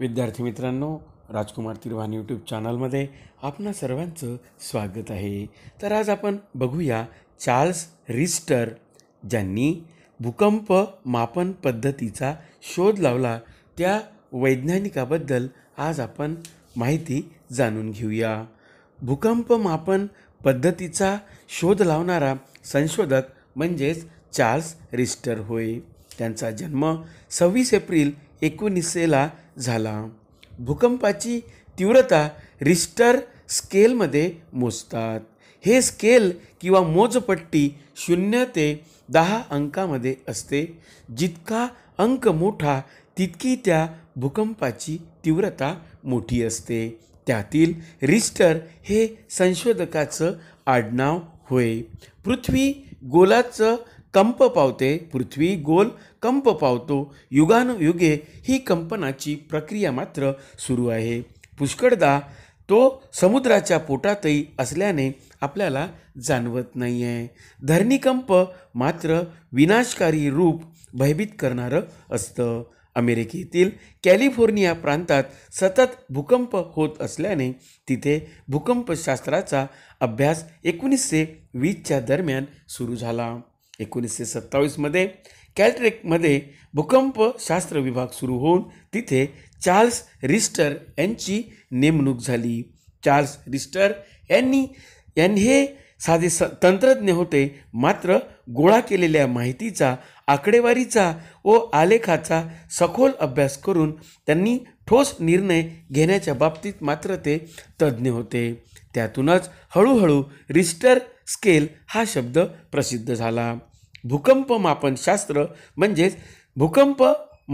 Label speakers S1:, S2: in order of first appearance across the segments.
S1: विद्यार्थी मित्रांनो राजकुमार तिरवान यूट्यूब चॅनलमध्ये आपण सर्वांचं स्वागत आहे तर आज आपण बघूया चार्ल्स रिस्टर ज्यांनी भूकंप मापन पद्धतीचा शोध लावला त्या वैज्ञानिकाबद्दल आज आपण माहिती जाणून घेऊया भूकंप मापन पद्धतीचा शोध लावणारा संशोधक म्हणजेच चार्ल्स रिस्टर होय त्यांचा जन्म सव्वीस एप्रिल एकोणीसेला झाला भूकंपाची तीव्रता रिस्टर स्केलमध्ये मोजतात हे स्केल किंवा मोजपट्टी शून्य ते दहा अंकामध्ये असते जितका अंक मोठा तितकी त्या भूकंपाची तीव्रता मोठी असते त्यातील रिस्टर हे संशोधकाचं आडनाव होय पृथ्वी गोलाचं कंप पावते पृथ्वी गोल कंप पावतो युगानुयुगे ही कंपनाची प्रक्रिया मात्र सुरू आहे पुष्कळदा तो समुद्राच्या पोटातही असल्याने आपल्याला जाणवत नाही आहे धरणीकंप मात्र विनाशकारी रूप भयभीत करणारं असतं अमेरिकेतील कॅलिफोर्निया प्रांतात सतत भूकंप होत असल्याने तिथे भूकंपशास्त्राचा अभ्यास एकोणीसशे वीसच्या दरम्यान सुरू झाला एकोणीसशे सत्तावीसमध्ये कॅल्ट्रेकमध्ये भूकंपशास्त्र विभाग सुरू होऊन तिथे चार्ल्स रिस्टर यांची नेमणूक झाली चार्ल्स रिस्टर यांनी यांनी हे साधे स तंत्रज्ञ होते मात्र गोळा केलेल्या माहितीचा आकडेवारीचा व आलेखाचा सखोल अभ्यास करून त्यांनी ठोस निर्णय घेण्याच्या बाबतीत मात्र ते तज्ज्ञ होते त्यातूनच हळूहळू रिस्टर स्केल हा शब्द प्रसिद्ध झाला भूकंप मापनशास्त्र म्हणजेच भूकंप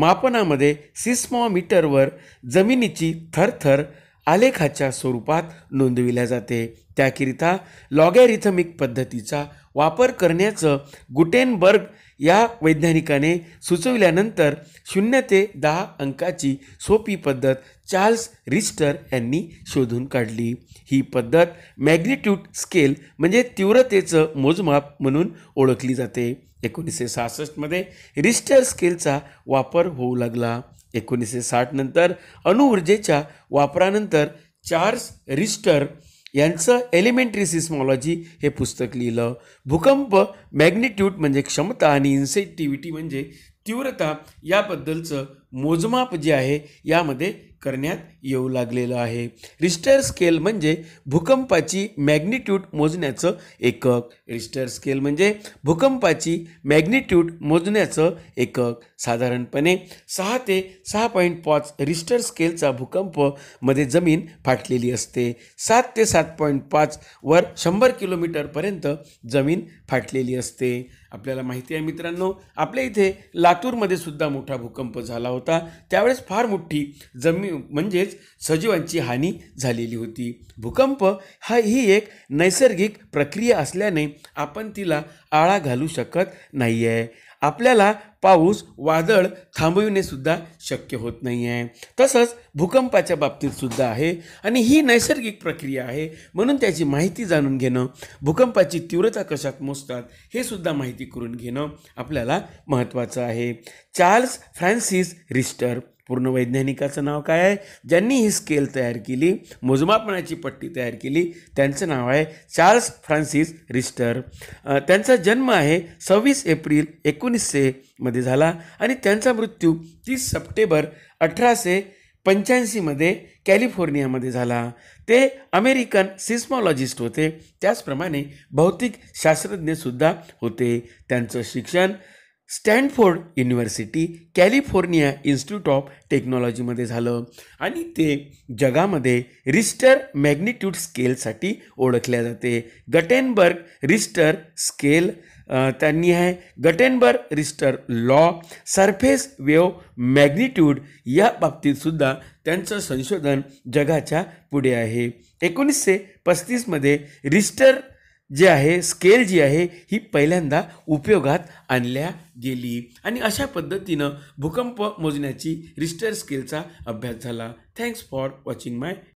S1: मापनामध्ये सिस्मॉमीटरवर जमिनीची थरथर आलेखाच्या स्वरूपात नोंदविल्या जाते त्याकरिता लॉगॅरिथमिक पद्धतीचा वापर करण्याचं गुटेनबर्ग या वैज्ञानिकाने सुचविल्यानंतर शून्य ते दहा अंकाची सोपी पद्धत चार्ल्स रिस्टर यांनी शोधून काढली ही पद्धत मॅग्निट्यूड स्केल म्हणजे तीव्रतेचं मोजमाप म्हणून ओळखली जाते एकोणीसशे सहासष्टमध्ये रिस्टर स्केलचा वापर होऊ लागला एकोणीसशे साठनंतर अणुऊर्जेच्या वापरानंतर चार्ल्स रिस्टर यांचं एलिमेंटरी सिस्मॉलॉजी हे पुस्तक लिहिलं भूकंप मॅग्निट्यूड म्हणजे क्षमता आणि इन्सेटिव्हिटी म्हणजे तीव्रता याबद्दलचं मोजमाप जे आहे यामध्ये करण्यात येऊ लागलेलं आहे रिस्टर स्केल म्हणजे भूकंपाची मॅग्निट्यूड मोजण्याचं एकक रिस्टर स्केल म्हणजे भूकंपाची मॅग्निट्यूड मोजण्याचं एकक साधारणपणे सहा ते सहा पॉईंट पाच रिस्टर स्केलचा भूकंपमध्ये जमीन फाटलेली असते सात ते सात पॉईंट पाच वर शंभर किलोमीटरपर्यंत जमीन फाटलेली असते आपल्याला माहिती आहे मित्रांनो आपल्या इथे लातूरमध्ये सुद्धा मोठा भूकंप झाला होता होता त्यावेळेस फार मोठी जमी म्हणजेच सजीवांची हानी झालेली होती भूकंप हा ही एक नैसर्गिक प्रक्रिया असल्याने आपण तिला आळा घालू शकत नाही आहे आपल्याला पाऊस वादळ थांबविणेसुद्धा सुद्धा शक्य होत नाही आहे तसंच भूकंपाच्या बाबतीतसुद्धा आहे आणि ही नैसर्गिक प्रक्रिया आहे म्हणून त्याची माहिती जाणून घेणं भूकंपाची तीव्रता कशात मोजतात हे सुद्धा माहिती करून घेणं आपल्याला महत्त्वाचं आहे चार्ल्स फ्रान्सिस रिस्टर पूर्ण वैज्ञानिकाचं नाव काय आहे ज्यांनी ही स्केल तयार केली मोजमापणाची पट्टी तयार केली त्यांचं नाव आहे चार्ल्स फ्रान्सिस रिस्टर त्यांचा जन्म आहे सव्वीस एप्रिल एकोणीसशेमध्ये झाला आणि त्यांचा मृत्यू तीस सप्टेंबर अठराशे पंच्याऐंशीमध्ये कॅलिफोर्नियामध्ये झाला ते अमेरिकन सिस्मॉलॉजिस्ट होते त्याचप्रमाणे भौतिक शास्त्रज्ञसुद्धा होते त्यांचं शिक्षण Stanford University California Institute of टेक्नॉलॉजीमध्ये झालं आणि ते जगामध्ये रिस्टर मॅग्निट्यूड स्केलसाठी ओळखल्या जाते गटेनबर्ग रिस्टर स्केल त्यांनी आहे Gutenberg Richter law surface wave magnitude या बाबतीतसुद्धा त्यांचं संशोधन जगाच्या पुढे आहे एकोणीसशे पस्तीसमध्ये रिस्टर जे आहे स्केल जी आहे ही पहिल्यांदा उपयोगात आणल्या गेली आणि अशा पद्धतीनं भूकंप मोजण्याची रिस्टर स्केलचा अभ्यास झाला थँक्स फॉर वॉचिंग माय